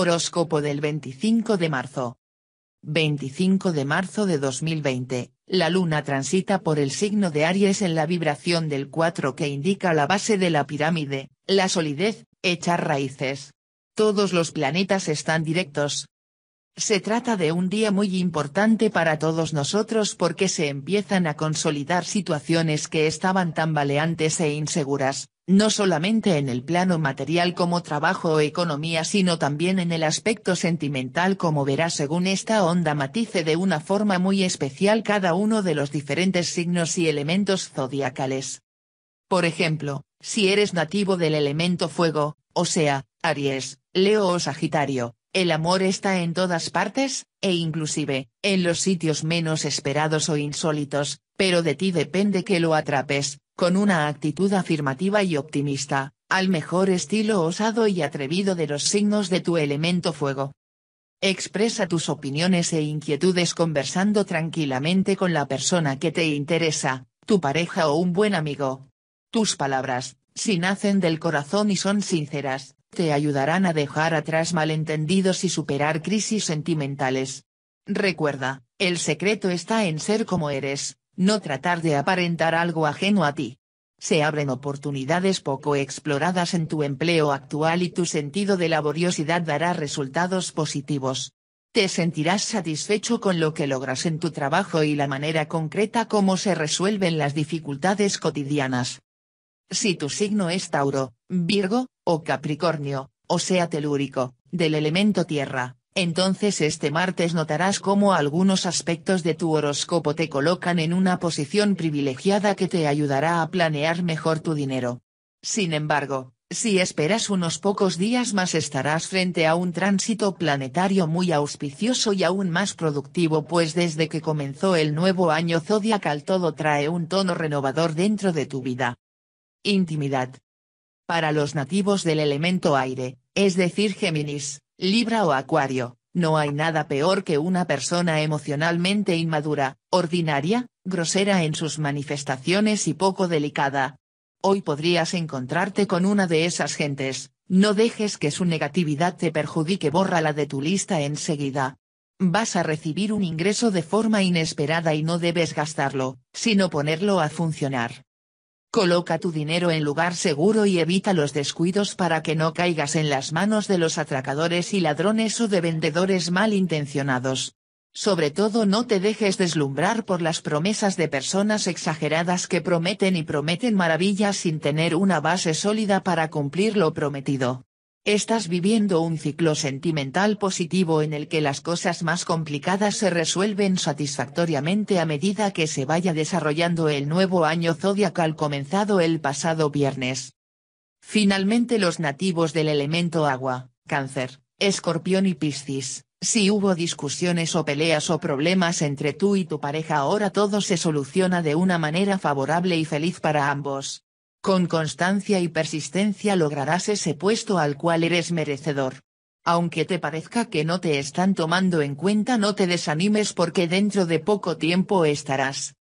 Horóscopo del 25 de marzo. 25 de marzo de 2020, la luna transita por el signo de Aries en la vibración del 4 que indica la base de la pirámide, la solidez, echar raíces. Todos los planetas están directos, se trata de un día muy importante para todos nosotros porque se empiezan a consolidar situaciones que estaban tambaleantes e inseguras, no solamente en el plano material como trabajo o economía sino también en el aspecto sentimental como verás según esta onda matice de una forma muy especial cada uno de los diferentes signos y elementos zodiacales. Por ejemplo, si eres nativo del elemento fuego, o sea, Aries, Leo o Sagitario, el amor está en todas partes, e inclusive, en los sitios menos esperados o insólitos, pero de ti depende que lo atrapes, con una actitud afirmativa y optimista, al mejor estilo osado y atrevido de los signos de tu elemento fuego. Expresa tus opiniones e inquietudes conversando tranquilamente con la persona que te interesa, tu pareja o un buen amigo. Tus palabras, si nacen del corazón y son sinceras, te ayudarán a dejar atrás malentendidos y superar crisis sentimentales. Recuerda, el secreto está en ser como eres, no tratar de aparentar algo ajeno a ti. Se abren oportunidades poco exploradas en tu empleo actual y tu sentido de laboriosidad dará resultados positivos. Te sentirás satisfecho con lo que logras en tu trabajo y la manera concreta como se resuelven las dificultades cotidianas. Si tu signo es Tauro, Virgo, o Capricornio, o sea telúrico, del elemento tierra, entonces este martes notarás cómo algunos aspectos de tu horóscopo te colocan en una posición privilegiada que te ayudará a planear mejor tu dinero. Sin embargo, si esperas unos pocos días más estarás frente a un tránsito planetario muy auspicioso y aún más productivo pues desde que comenzó el nuevo año zodiacal todo trae un tono renovador dentro de tu vida. Intimidad. Para los nativos del elemento aire, es decir Géminis, Libra o Acuario, no hay nada peor que una persona emocionalmente inmadura, ordinaria, grosera en sus manifestaciones y poco delicada. Hoy podrías encontrarte con una de esas gentes, no dejes que su negatividad te perjudique, bórrala de tu lista enseguida. Vas a recibir un ingreso de forma inesperada y no debes gastarlo, sino ponerlo a funcionar. Coloca tu dinero en lugar seguro y evita los descuidos para que no caigas en las manos de los atracadores y ladrones o de vendedores malintencionados. Sobre todo no te dejes deslumbrar por las promesas de personas exageradas que prometen y prometen maravillas sin tener una base sólida para cumplir lo prometido. Estás viviendo un ciclo sentimental positivo en el que las cosas más complicadas se resuelven satisfactoriamente a medida que se vaya desarrollando el nuevo año zodiacal comenzado el pasado viernes. Finalmente los nativos del elemento agua, cáncer, escorpión y piscis, si hubo discusiones o peleas o problemas entre tú y tu pareja ahora todo se soluciona de una manera favorable y feliz para ambos. Con constancia y persistencia lograrás ese puesto al cual eres merecedor. Aunque te parezca que no te están tomando en cuenta no te desanimes porque dentro de poco tiempo estarás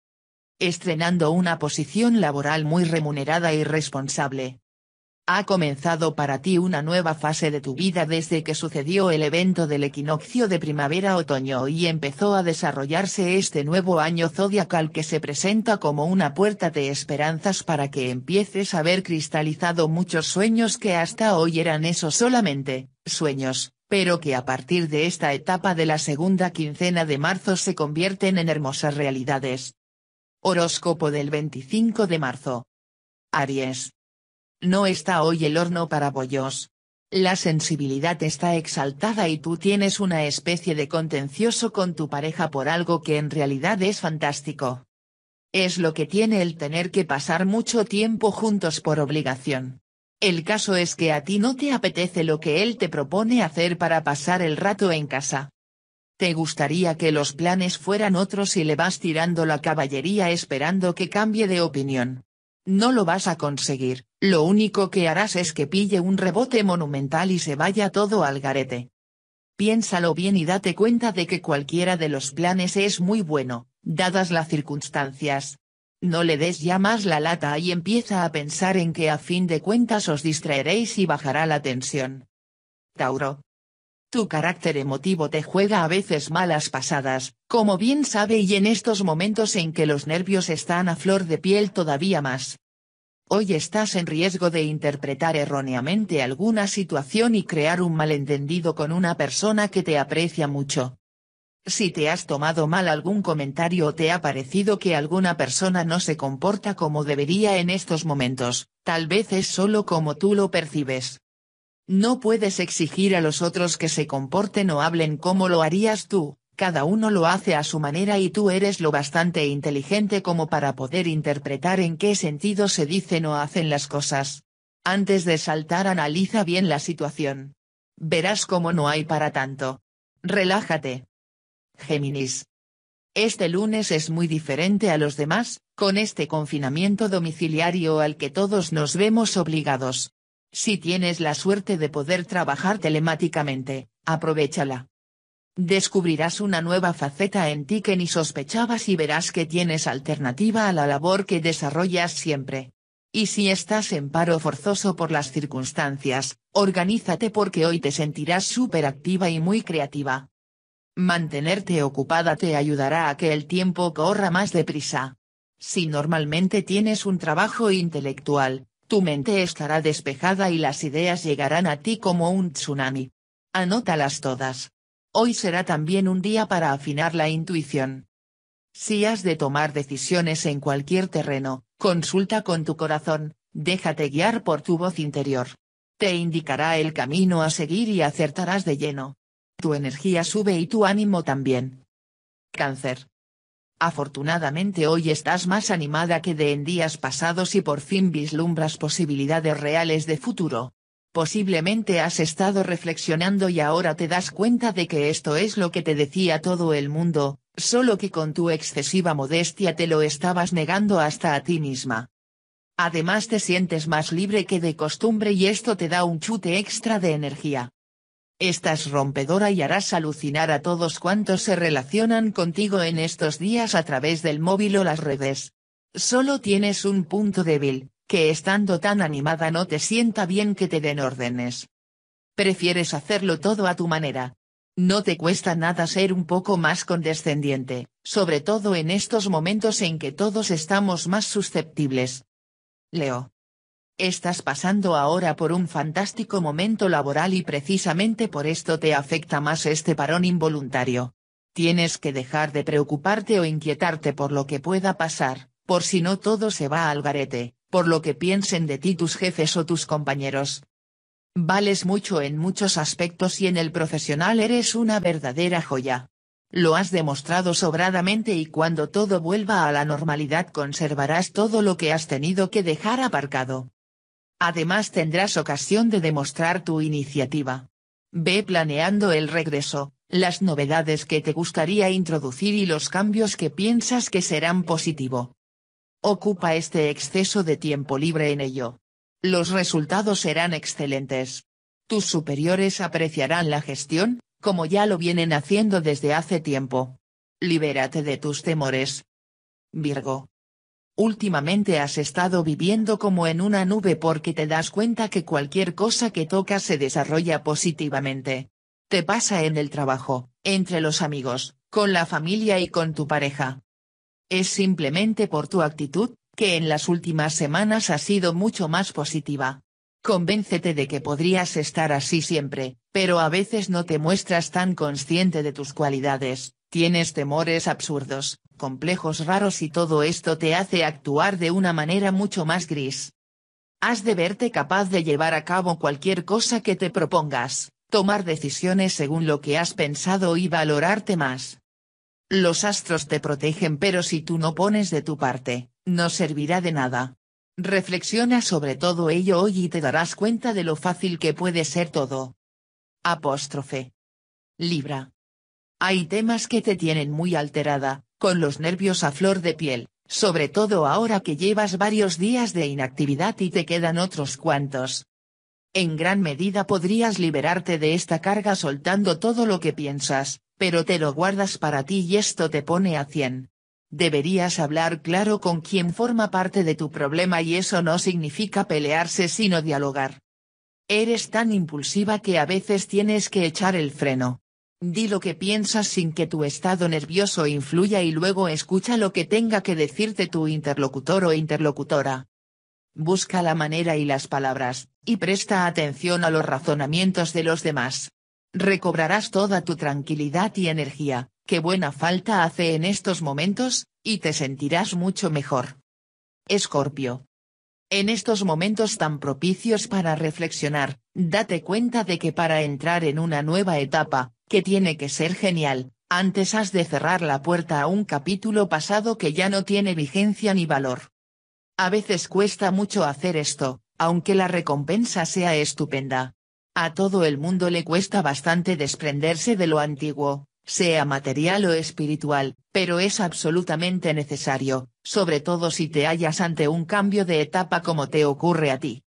estrenando una posición laboral muy remunerada y responsable. Ha comenzado para ti una nueva fase de tu vida desde que sucedió el evento del equinoccio de primavera-otoño y empezó a desarrollarse este nuevo año zodiacal que se presenta como una puerta de esperanzas para que empieces a ver cristalizado muchos sueños que hasta hoy eran eso solamente, sueños, pero que a partir de esta etapa de la segunda quincena de marzo se convierten en hermosas realidades. Horóscopo del 25 de marzo. Aries no está hoy el horno para bollos. La sensibilidad está exaltada y tú tienes una especie de contencioso con tu pareja por algo que en realidad es fantástico. Es lo que tiene el tener que pasar mucho tiempo juntos por obligación. El caso es que a ti no te apetece lo que él te propone hacer para pasar el rato en casa. Te gustaría que los planes fueran otros y le vas tirando la caballería esperando que cambie de opinión. No lo vas a conseguir, lo único que harás es que pille un rebote monumental y se vaya todo al garete. Piénsalo bien y date cuenta de que cualquiera de los planes es muy bueno, dadas las circunstancias. No le des ya más la lata y empieza a pensar en que a fin de cuentas os distraeréis y bajará la tensión. Tauro. Tu carácter emotivo te juega a veces malas pasadas, como bien sabe y en estos momentos en que los nervios están a flor de piel todavía más. Hoy estás en riesgo de interpretar erróneamente alguna situación y crear un malentendido con una persona que te aprecia mucho. Si te has tomado mal algún comentario o te ha parecido que alguna persona no se comporta como debería en estos momentos, tal vez es solo como tú lo percibes. No puedes exigir a los otros que se comporten o hablen como lo harías tú, cada uno lo hace a su manera y tú eres lo bastante inteligente como para poder interpretar en qué sentido se dicen o hacen las cosas. Antes de saltar analiza bien la situación. Verás cómo no hay para tanto. Relájate. Géminis. Este lunes es muy diferente a los demás, con este confinamiento domiciliario al que todos nos vemos obligados. Si tienes la suerte de poder trabajar telemáticamente, aprovechala. Descubrirás una nueva faceta en ti que ni sospechabas y verás que tienes alternativa a la labor que desarrollas siempre. Y si estás en paro forzoso por las circunstancias, organízate porque hoy te sentirás súper activa y muy creativa. Mantenerte ocupada te ayudará a que el tiempo corra más deprisa. Si normalmente tienes un trabajo intelectual, tu mente estará despejada y las ideas llegarán a ti como un tsunami. Anótalas todas. Hoy será también un día para afinar la intuición. Si has de tomar decisiones en cualquier terreno, consulta con tu corazón, déjate guiar por tu voz interior. Te indicará el camino a seguir y acertarás de lleno. Tu energía sube y tu ánimo también. Cáncer. Afortunadamente hoy estás más animada que de en días pasados y por fin vislumbras posibilidades reales de futuro. Posiblemente has estado reflexionando y ahora te das cuenta de que esto es lo que te decía todo el mundo, solo que con tu excesiva modestia te lo estabas negando hasta a ti misma. Además te sientes más libre que de costumbre y esto te da un chute extra de energía. Estás rompedora y harás alucinar a todos cuantos se relacionan contigo en estos días a través del móvil o las redes. Solo tienes un punto débil, que estando tan animada no te sienta bien que te den órdenes. Prefieres hacerlo todo a tu manera. No te cuesta nada ser un poco más condescendiente, sobre todo en estos momentos en que todos estamos más susceptibles. Leo. Estás pasando ahora por un fantástico momento laboral y precisamente por esto te afecta más este parón involuntario. Tienes que dejar de preocuparte o inquietarte por lo que pueda pasar, por si no todo se va al garete, por lo que piensen de ti tus jefes o tus compañeros. Vales mucho en muchos aspectos y en el profesional eres una verdadera joya. Lo has demostrado sobradamente y cuando todo vuelva a la normalidad conservarás todo lo que has tenido que dejar aparcado. Además tendrás ocasión de demostrar tu iniciativa. Ve planeando el regreso, las novedades que te gustaría introducir y los cambios que piensas que serán positivos ocupa este exceso de tiempo libre en ello. Los resultados serán excelentes. Tus superiores apreciarán la gestión, como ya lo vienen haciendo desde hace tiempo. Libérate de tus temores. Virgo. Últimamente has estado viviendo como en una nube porque te das cuenta que cualquier cosa que tocas se desarrolla positivamente. Te pasa en el trabajo, entre los amigos, con la familia y con tu pareja. Es simplemente por tu actitud, que en las últimas semanas ha sido mucho más positiva. Convéncete de que podrías estar así siempre, pero a veces no te muestras tan consciente de tus cualidades, tienes temores absurdos, complejos raros y todo esto te hace actuar de una manera mucho más gris. Has de verte capaz de llevar a cabo cualquier cosa que te propongas, tomar decisiones según lo que has pensado y valorarte más. Los astros te protegen pero si tú no pones de tu parte, no servirá de nada. Reflexiona sobre todo ello hoy y te darás cuenta de lo fácil que puede ser todo. Apóstrofe. Libra. Hay temas que te tienen muy alterada, con los nervios a flor de piel, sobre todo ahora que llevas varios días de inactividad y te quedan otros cuantos. En gran medida podrías liberarte de esta carga soltando todo lo que piensas, pero te lo guardas para ti y esto te pone a cien. Deberías hablar claro con quien forma parte de tu problema y eso no significa pelearse sino dialogar. Eres tan impulsiva que a veces tienes que echar el freno. Di lo que piensas sin que tu estado nervioso influya y luego escucha lo que tenga que decirte tu interlocutor o interlocutora. Busca la manera y las palabras, y presta atención a los razonamientos de los demás recobrarás toda tu tranquilidad y energía, que buena falta hace en estos momentos, y te sentirás mucho mejor. Escorpio. En estos momentos tan propicios para reflexionar, date cuenta de que para entrar en una nueva etapa, que tiene que ser genial, antes has de cerrar la puerta a un capítulo pasado que ya no tiene vigencia ni valor. A veces cuesta mucho hacer esto, aunque la recompensa sea estupenda. A todo el mundo le cuesta bastante desprenderse de lo antiguo, sea material o espiritual, pero es absolutamente necesario, sobre todo si te hallas ante un cambio de etapa como te ocurre a ti.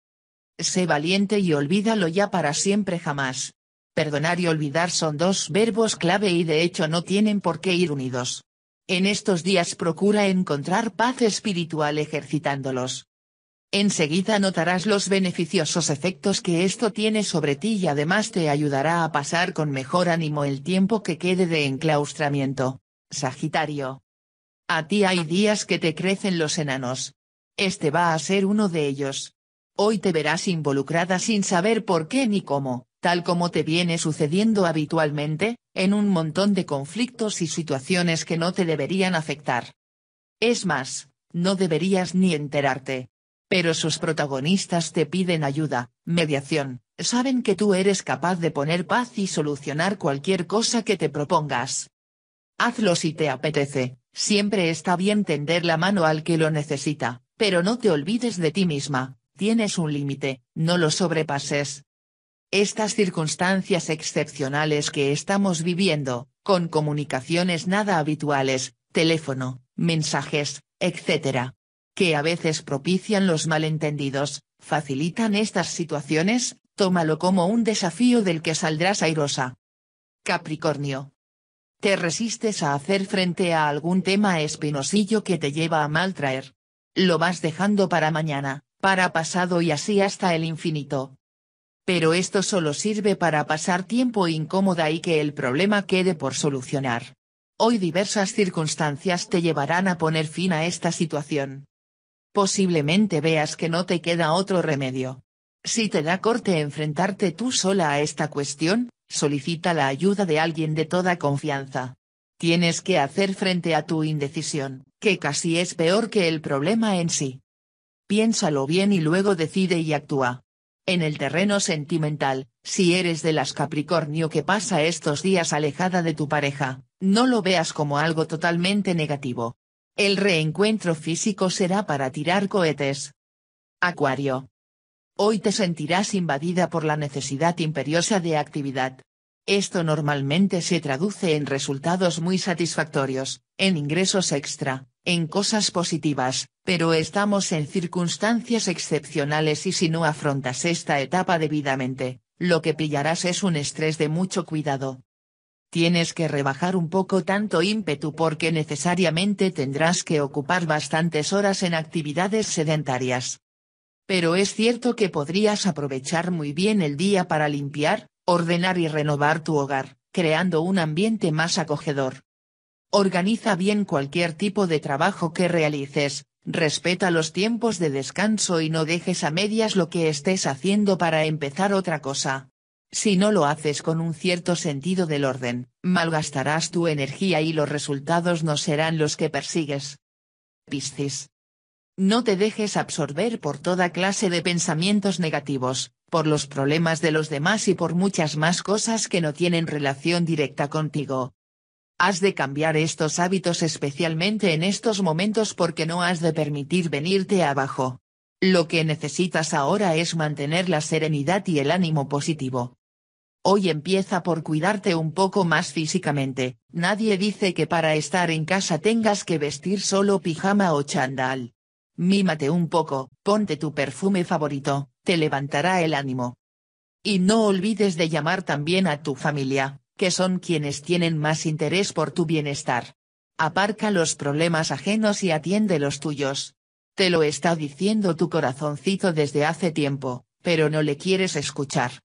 Sé valiente y olvídalo ya para siempre jamás. Perdonar y olvidar son dos verbos clave y de hecho no tienen por qué ir unidos. En estos días procura encontrar paz espiritual ejercitándolos enseguida notarás los beneficiosos efectos que esto tiene sobre ti y además te ayudará a pasar con mejor ánimo el tiempo que quede de enclaustramiento. Sagitario. A ti hay días que te crecen los enanos. Este va a ser uno de ellos. Hoy te verás involucrada sin saber por qué ni cómo, tal como te viene sucediendo habitualmente, en un montón de conflictos y situaciones que no te deberían afectar. Es más, no deberías ni enterarte. Pero sus protagonistas te piden ayuda, mediación, saben que tú eres capaz de poner paz y solucionar cualquier cosa que te propongas. Hazlo si te apetece, siempre está bien tender la mano al que lo necesita, pero no te olvides de ti misma, tienes un límite, no lo sobrepases. Estas circunstancias excepcionales que estamos viviendo, con comunicaciones nada habituales, teléfono, mensajes, etc., que a veces propician los malentendidos, facilitan estas situaciones, tómalo como un desafío del que saldrás airosa. Capricornio. Te resistes a hacer frente a algún tema espinosillo que te lleva a maltraer. Lo vas dejando para mañana, para pasado y así hasta el infinito. Pero esto solo sirve para pasar tiempo incómoda y que el problema quede por solucionar. Hoy diversas circunstancias te llevarán a poner fin a esta situación posiblemente veas que no te queda otro remedio. Si te da corte enfrentarte tú sola a esta cuestión, solicita la ayuda de alguien de toda confianza. Tienes que hacer frente a tu indecisión, que casi es peor que el problema en sí. Piénsalo bien y luego decide y actúa. En el terreno sentimental, si eres de las Capricornio que pasa estos días alejada de tu pareja, no lo veas como algo totalmente negativo, el reencuentro físico será para tirar cohetes. Acuario. Hoy te sentirás invadida por la necesidad imperiosa de actividad. Esto normalmente se traduce en resultados muy satisfactorios, en ingresos extra, en cosas positivas, pero estamos en circunstancias excepcionales y si no afrontas esta etapa debidamente, lo que pillarás es un estrés de mucho cuidado, tienes que rebajar un poco tanto ímpetu porque necesariamente tendrás que ocupar bastantes horas en actividades sedentarias. Pero es cierto que podrías aprovechar muy bien el día para limpiar, ordenar y renovar tu hogar, creando un ambiente más acogedor. Organiza bien cualquier tipo de trabajo que realices, respeta los tiempos de descanso y no dejes a medias lo que estés haciendo para empezar otra cosa. Si no lo haces con un cierto sentido del orden, malgastarás tu energía y los resultados no serán los que persigues. Piscis. No te dejes absorber por toda clase de pensamientos negativos, por los problemas de los demás y por muchas más cosas que no tienen relación directa contigo. Has de cambiar estos hábitos especialmente en estos momentos porque no has de permitir venirte abajo. Lo que necesitas ahora es mantener la serenidad y el ánimo positivo. Hoy empieza por cuidarte un poco más físicamente, nadie dice que para estar en casa tengas que vestir solo pijama o chandal. Mímate un poco, ponte tu perfume favorito, te levantará el ánimo. Y no olvides de llamar también a tu familia, que son quienes tienen más interés por tu bienestar. Aparca los problemas ajenos y atiende los tuyos. Te lo está diciendo tu corazoncito desde hace tiempo, pero no le quieres escuchar.